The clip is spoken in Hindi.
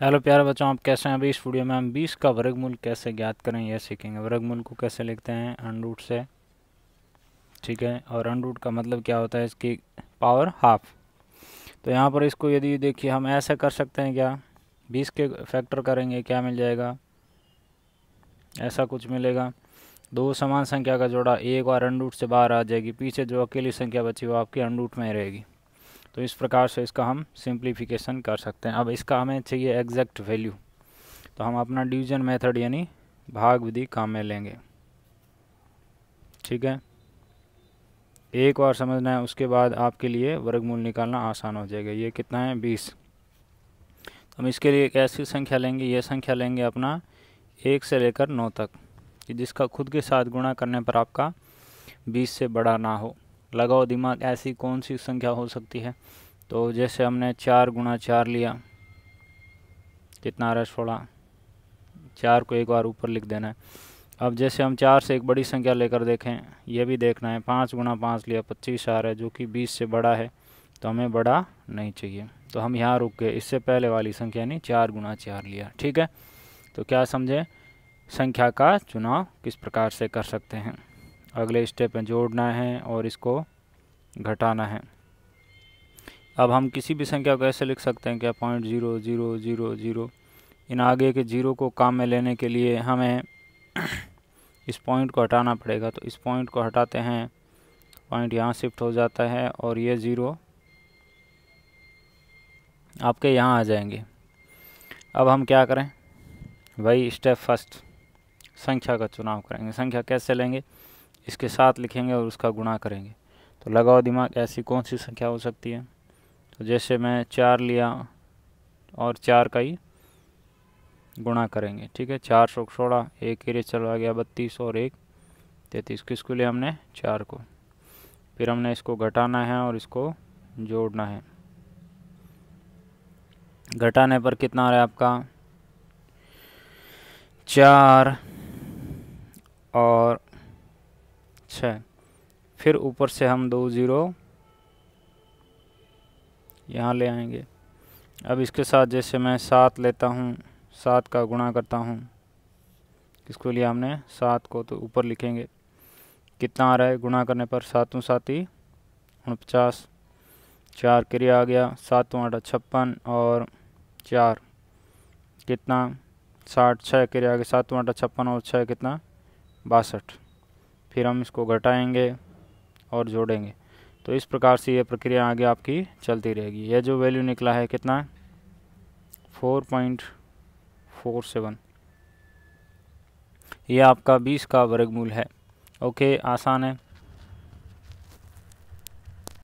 हेलो प्यारे बच्चों आप कैसे हैं अभी इस वीडियो में हम 20 का वर्गमूल कैसे ज्ञात करें यह सीखेंगे वर्गमूल को कैसे लिखते हैं अनरूट से ठीक है और अनरूट का मतलब क्या होता है इसकी पावर हाफ तो यहाँ पर इसको यदि देखिए हम ऐसे कर सकते हैं क्या बीस के फैक्टर करेंगे क्या मिल जाएगा ऐसा कुछ मिलेगा दो समान संख्या का जोड़ा एक और अनरूट से बाहर आ जाएगी पीछे जो अकेली संख्या बची वो आपकी अनरूट में रहेगी तो इस प्रकार से इसका हम सिंप्लीफिकेशन कर सकते हैं अब इसका हमें चाहिए एग्जैक्ट वैल्यू तो हम अपना डिवीजन मेथड यानी भाग विधि काम में लेंगे ठीक है एक बार समझना है उसके बाद आपके लिए वर्गमूल निकालना आसान हो जाएगा ये कितना है बीस तो हम इसके लिए एक ऐसी संख्या लेंगे ये संख्या लेंगे अपना एक से लेकर नौ तक कि जिसका खुद के साथ गुणा करने पर आपका बीस से बड़ा ना हो लगाओ दिमाग ऐसी कौन सी संख्या हो सकती है तो जैसे हमने चार गुणा चार लिया कितना आ रहा है सोलह चार को एक बार ऊपर लिख देना है अब जैसे हम चार से एक बड़ी संख्या लेकर देखें यह भी देखना है पाँच गुणा पाँच लिया पच्चीस आ रहा है जो कि बीस से बड़ा है तो हमें बड़ा नहीं चाहिए तो हम यहाँ रुक गए इससे पहले वाली संख्या ने चार गुणा चार लिया ठीक है तो क्या समझें संख्या का चुनाव किस प्रकार से कर सकते हैं अगले स्टेप में जोड़ना है और इसको घटाना है अब हम किसी भी संख्या को ऐसे लिख सकते हैं क्या point zero zero zero zero इन आगे के ज़ीरो को काम में लेने के लिए हमें इस पॉइंट को हटाना पड़ेगा तो इस पॉइंट को हटाते हैं पॉइंट यहाँ शिफ्ट हो जाता है और ये ज़ीरो आपके यहाँ आ जाएंगे अब हम क्या करें वही स्टेप फर्स्ट संख्या का चुनाव करेंगे संख्या कैसे लेंगे इसके साथ लिखेंगे और उसका गुणा करेंगे तो लगाओ दिमाग ऐसी कौन सी संख्या हो सकती है तो जैसे मैं चार लिया और चार का ही गुणा करेंगे ठीक है चार सौ सोलह एक एरे चला गया बत्तीस और एक तैतीस किसको लिया हमने चार को फिर हमने इसको घटाना है और इसको जोड़ना है घटाने पर कितना आ रहा है आपका चार और छः फिर ऊपर से हम दो ज़ीरो यहाँ ले आएंगे अब इसके साथ जैसे मैं सात लेता हूँ सात का गुणा करता हूँ इसको लिए हमने सात को तो ऊपर लिखेंगे कितना आ रहा है गुणा करने पर सातों साती उनपचास चार क्रिया आ गया सातों आठ छप्पन और चार कितना साठ छः क्रिया आ गया सातों आठ छप्पन और छः कितना बासठ फिर हम इसको घटाएंगे और जोड़ेंगे तो इस प्रकार से ये प्रक्रिया आगे आपकी चलती रहेगी यह जो वैल्यू निकला है कितना है फोर पॉइंट फोर सेवन ये आपका बीस का वर्गमूल है ओके आसान है